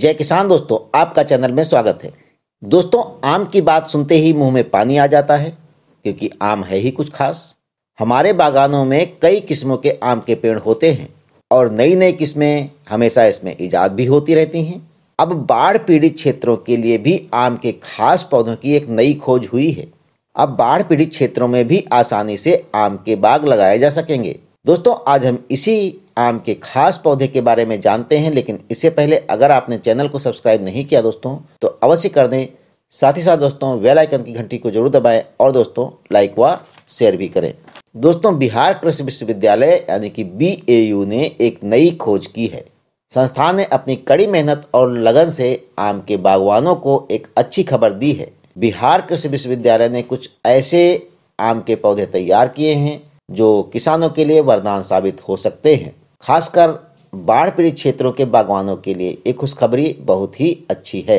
जय किसान दोस्तों आपका चैनल में स्वागत है दोस्तों आम की बात सुनते ही मुंह में पानी आ जाता है क्योंकि आम है ही कुछ खास हमारे बागानों में कई किस्मों के आम के पेड़ होते हैं और नई नई किस्में हमेशा इसमें ईजाद भी होती रहती हैं अब बाढ़ पीड़ित क्षेत्रों के लिए भी आम के खास पौधों की एक नई खोज हुई है अब बाढ़ पीड़ित क्षेत्रों में भी आसानी से आम के बाग लगाए जा सकेंगे दोस्तों आज हम इसी आम के खास पौधे के बारे में जानते हैं लेकिन इससे पहले अगर आपने चैनल को सब्सक्राइब नहीं किया दोस्तों तो अवश्य कर दें साथ ही साथ दोस्तों वेल आइकन की घंटी को जरूर दबाएं और दोस्तों लाइक व शेयर भी करें दोस्तों बिहार कृषि विश्वविद्यालय यानी कि बी ने एक नई खोज की है संस्थान ने अपनी कड़ी मेहनत और लगन से आम के बागवानों को एक अच्छी खबर दी है बिहार कृषि विश्वविद्यालय ने कुछ ऐसे आम के पौधे तैयार किए हैं जो किसानों के लिए वरदान साबित हो सकते हैं खासकर बाढ़ पीड़ित क्षेत्रों के बागवानों के लिए एक खुशखबरी बहुत ही अच्छी है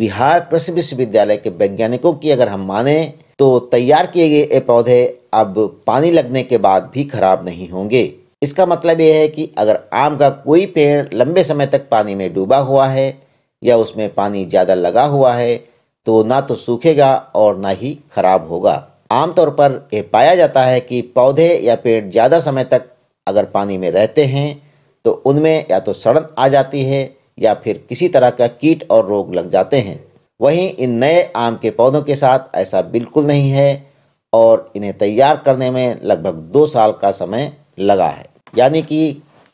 बिहार कृषि विश्वविद्यालय के वैज्ञानिकों की अगर हम माने तो तैयार किए गए ये पौधे अब पानी लगने के बाद भी खराब नहीं होंगे इसका मतलब यह है कि अगर आम का कोई पेड़ लंबे समय तक पानी में डूबा हुआ है या उसमें पानी ज़्यादा लगा हुआ है तो ना तो सूखेगा और ना ही खराब होगा आमतौर पर यह पाया जाता है कि पौधे या पेड़ ज़्यादा समय तक अगर पानी में रहते हैं तो उनमें या तो सड़न आ जाती है या फिर किसी तरह का कीट और रोग लग जाते हैं वहीं इन नए आम के पौधों के साथ ऐसा बिल्कुल नहीं है और इन्हें तैयार करने में लगभग दो साल का समय लगा है यानी कि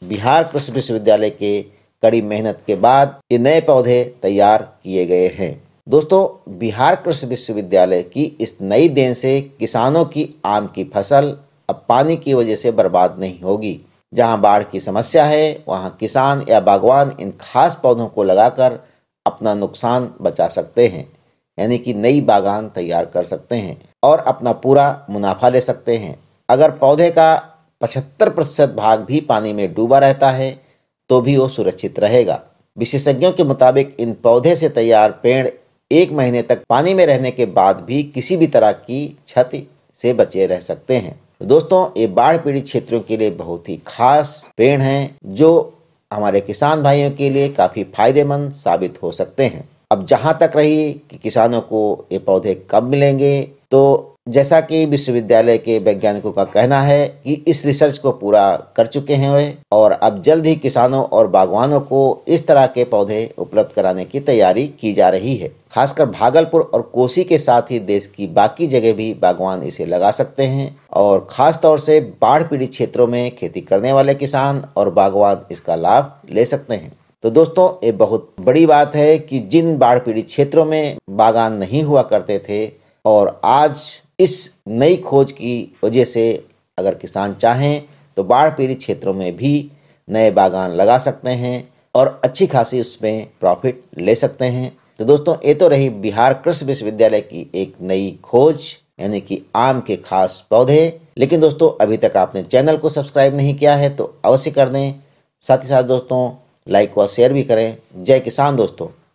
बिहार कृषि विश्वविद्यालय के कड़ी मेहनत के बाद ये नए पौधे तैयार किए गए हैं दोस्तों बिहार कृषि विश्वविद्यालय की इस नई देन से किसानों की आम की फसल अब पानी की वजह से बर्बाद नहीं होगी जहां बाढ़ की समस्या है वहां किसान या बागवान इन खास पौधों को लगाकर अपना नुकसान बचा सकते हैं यानी कि नई बागान तैयार कर सकते हैं और अपना पूरा मुनाफा ले सकते हैं अगर पौधे का पचहत्तर प्रतिशत भाग भी पानी में डूबा रहता है तो भी वो सुरक्षित रहेगा विशेषज्ञों के मुताबिक इन पौधे से तैयार पेड़ एक महीने तक पानी में रहने के बाद भी किसी भी तरह की क्षति से बचे रह सकते हैं तो दोस्तों ये बाढ़ पीड़ित क्षेत्रों के लिए बहुत ही खास पेड़ हैं जो हमारे किसान भाइयों के लिए काफ़ी फायदेमंद साबित हो सकते हैं अब जहां तक रही कि किसानों को ये पौधे कब मिलेंगे तो जैसा कि विश्वविद्यालय के वैज्ञानिकों का कहना है कि इस रिसर्च को पूरा कर चुके हैं वे और अब जल्द ही किसानों और बागवानों को इस तरह के पौधे उपलब्ध कराने की तैयारी की जा रही है खासकर भागलपुर और कोसी के साथ ही देश की बाकी जगह भी बागवान इसे लगा सकते हैं और खास तौर से बाढ़ पीड़ित क्षेत्रों में खेती करने वाले किसान और बागवान इसका लाभ ले सकते हैं तो दोस्तों ये बहुत बड़ी बात है कि जिन बाढ़ पीड़ित क्षेत्रों में बागान नहीं हुआ करते थे और आज इस नई खोज की वजह से अगर किसान चाहें तो बाढ़ पीड़ित क्षेत्रों में भी नए बागान लगा सकते हैं और अच्छी खासी उसमें प्रॉफिट ले सकते हैं तो दोस्तों ये तो रही बिहार कृषि विश्वविद्यालय की एक नई खोज यानी कि आम के खास पौधे लेकिन दोस्तों अभी तक आपने चैनल को सब्सक्राइब नहीं किया है तो अवश्य कर दें साथ ही साथ दोस्तों लाइक व शेयर भी करें जय किसान दोस्तों